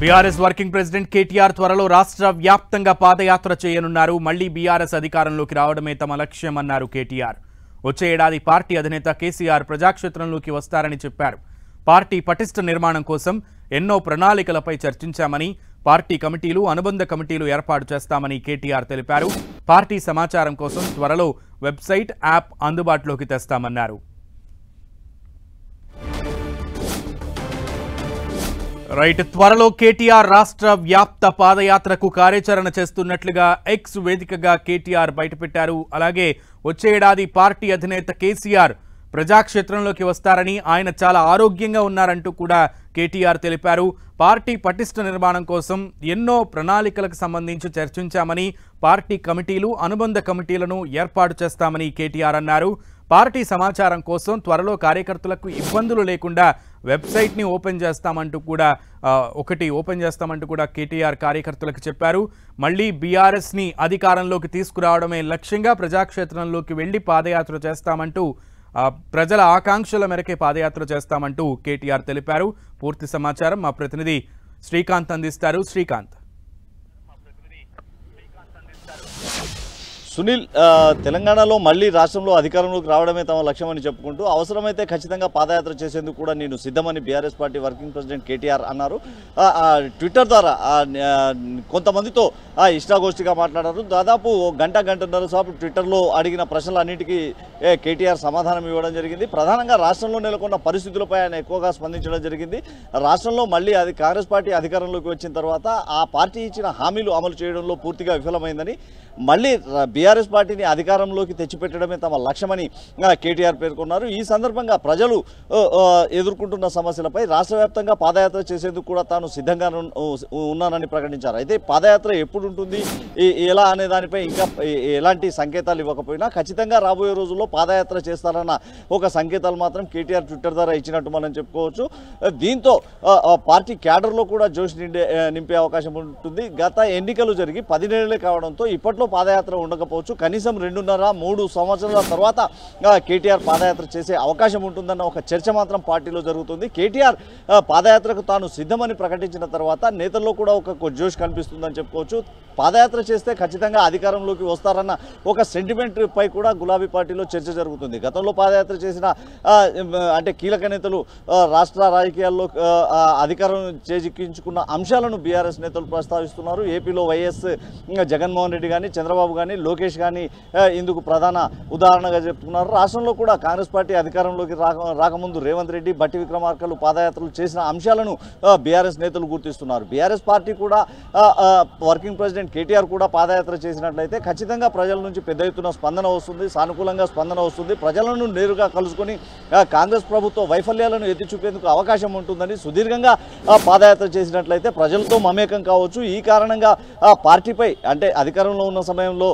BRS working president KTR త్వరలో రాష్ట్ర వ్యాప్తంగా పాదయాత్ర చేయనున్నారు మళ్లీ బీఆర్ఎస్ అధికారంలోకి రావడమే తమ లక్ష్యమన్నారు కేటీఆర్ వచ్చే ఏడాది పార్టీ అధినేత కేసీఆర్ ప్రజాక్షేత్రంలోకి వస్తారని చెప్పారు పార్టీ పటిష్ట నిర్మాణం కోసం ఎన్నో ప్రణాళికలపై చర్చించామని పార్టీ కమిటీలు అనుబంధ కమిటీలు ఏర్పాటు చేస్తామని కేటీఆర్ తెలిపారు పార్టీ సమాచారం కోసం త్వరలో వెబ్సైట్ యాప్ అందుబాటులోకి తెస్తామన్నారు రైట్ త్వరలో కేటీఆర్ రాష్ట్ర వ్యాప్త పాదయాత్రకు కార్యాచరణ చేస్తున్నట్లుగా ఎక్స్ వేదికగా కేటీఆర్ బయటపెట్టారు అలాగే వచ్చే ఏడాది పార్టీ అధినేత కేసీఆర్ ప్రజాక్షేత్రంలోకి వస్తారని ఆయన చాలా ఆరోగ్యంగా ఉన్నారంటూ కూడా కేటీఆర్ తెలిపారు పార్టీ పటిష్ట నిర్మాణం కోసం ఎన్నో ప్రణాళికలకు సంబంధించి చర్చించామని పార్టీ కమిటీలు అనుబంధ కమిటీలను ఏర్పాటు చేస్తామని కేటీఆర్ అన్నారు పార్టీ సమాచారం కోసం త్వరలో కార్యకర్తలకు ఇబ్బందులు లేకుండా వెబ్సైట్ని ఓపెన్ చేస్తామంటూ కూడా ఒకటి ఓపెన్ చేస్తామంటూ కూడా కేటీఆర్ కార్యకర్తలకు చెప్పారు మళ్ళీ బీఆర్ఎస్ని అధికారంలోకి తీసుకురావడమే లక్ష్యంగా ప్రజాక్షేత్రంలోకి వెళ్ళి పాదయాత్ర చేస్తామంటూ ప్రజల ఆకాంక్షల మేరకే పాదయాత్ర చేస్తామంటూ కేటీఆర్ తెలిపారు పూర్తి సమాచారం మా ప్రతినిధి శ్రీకాంత్ అందిస్తారు శ్రీకాంత్ సునీల్ తెలంగాణలో మళ్ళీ రాష్ట్రంలో అధికారంలోకి రావడమే తమ లక్ష్యమని చెప్పుకుంటూ అవసరమైతే ఖచ్చితంగా పాదయాత్ర చేసేందుకు కూడా నేను సిద్ధమని BRS party working president KTR అన్నారు ట్విట్టర్ ద్వారా కొంతమందితో ఇష్టాగోష్ఠిగా మాట్లాడారు దాదాపు గంట గంటన్నర సేపు ట్విట్టర్లో అడిగిన అన్నింటికి కేటీఆర్ సమాధానం ఇవ్వడం జరిగింది ప్రధానంగా రాష్ట్రంలో నెలకొన్న పరిస్థితులపై ఆయన ఎక్కువగా స్పందించడం జరిగింది రాష్ట్రంలో మళ్ళీ అది కాంగ్రెస్ పార్టీ అధికారంలోకి వచ్చిన తర్వాత ఆ పార్టీ ఇచ్చిన హామీలు అమలు చేయడంలో పూర్తిగా విఫలమైందని మళ్ళీ బీఆర్ఎస్ పార్టీని అధికారంలోకి తెచ్చిపెట్టడమే తమ లక్ష్యమని కేటీఆర్ పేర్కొన్నారు ఈ సందర్భంగా ప్రజలు ఎదుర్కొంటున్న సమస్యలపై రాష్ట్ర పాదయాత్ర చేసేందుకు కూడా తాను సిద్ధంగా ఉన్నానని ప్రకటించారు అయితే పాదయాత్ర ఎప్పుడు ఉంటుంది ఎలా అనే దానిపై ఇంకా ఎలాంటి సంకేతాలు ఇవ్వకపోయినా ఖచ్చితంగా రాబోయే రోజుల్లో పాదయాత్ర చేస్తారన్న ఒక సంకేతాలు మాత్రం కేటీఆర్ ట్విట్టర్ ద్వారా ఇచ్చినట్టు మనం చెప్పుకోవచ్చు దీంతో పార్టీ క్యాడర్లో కూడా జోష్ నింపే అవకాశం ఉంటుంది గత ఎన్నికలు జరిగి పదిహేళ్లే కావడంతో ఇప్పట్లో పాదయాత్ర ఉండకపోవచ్చు కనీసం రెండున్నర మూడు సంవత్సరాల తర్వాత కేటీఆర్ పాదయాత్ర చేసే అవకాశం ఉంటుందన్న ఒక చర్చ మాత్రం పార్టీలో జరుగుతుంది కేటీఆర్ పాదయాత్రకు తాను సిద్ధమని ప్రకటించిన తర్వాత నేతల్లో కూడా ఒక జోష్ కనిపిస్తుందని చెప్పుకోవచ్చు పాదయాత్ర చేస్తే ఖచ్చితంగా అధికారంలోకి వస్తారన్న ఒక సెంటిమెంట్ పై కూడా గులాబీ పార్టీలో చర్చ జరుగుతుంది గతంలో పాదయాత్ర చేసిన అంటే కీలక నేతలు రాష్ట్ర రాజకీయాల్లో అధికారం చేజిక్కించుకున్న అంశాలను బీఆర్ఎస్ నేతలు ప్రస్తావిస్తున్నారు ఏపీలో వైఎస్ జగన్మోహన్ రెడ్డి కానీ చంద్రబాబు కానీ లోకేష్ కానీ ఇందుకు ప్రధాన ఉదాహరణగా చెప్తున్నారు రాష్ట్రంలో కూడా కాంగ్రెస్ పార్టీ అధికారంలోకి రాక రాకముందు రేవంత్ రెడ్డి బట్టి విక్రమార్కలు పాదయాత్రలు చేసిన అంశాలను బీఆర్ఎస్ నేతలు గుర్తిస్తున్నారు బీఆర్ఎస్ పార్టీ కూడా వర్కింగ్ ప్రెసిడెంట్ కేటీఆర్ కూడా పాదయాత్ర చేసినట్లయితే ఖచ్చితంగా ప్రజల నుంచి పెద్ద ఎత్తున స్పందన వస్తుంది సానుకూలంగా స్పందన వస్తుంది ప్రజలను నేరుగా కలుసుకొని కాంగ్రెస్ ప్రభుత్వ వైఫల్యాలను ఎత్తి చూపేందుకు అవకాశం ఉంటుందని సుదీర్ఘంగా పాదయాత్ర చేసినట్లయితే ప్రజలతో మమేకం కావచ్చు ఈ కారణంగా పార్టీపై అంటే అధికారంలో ఉన్న సమయంలో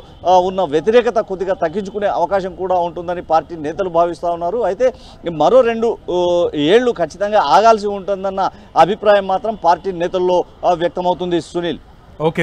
ఉన్న వ్యతిరేకత కొద్దిగా తగ్గించుకునే అవకాశం కూడా ఉంటుందని పార్టీ నేతలు భావిస్తూ ఉన్నారు అయితే మరో రెండు ఏళ్ళు ఖచ్చితంగా ఆగాల్సి ఉంటుందన్న అభిప్రాయం మాత్రం పార్టీ నేతల్లో వ్యక్తమవుతుంది సునీల్ ఓకే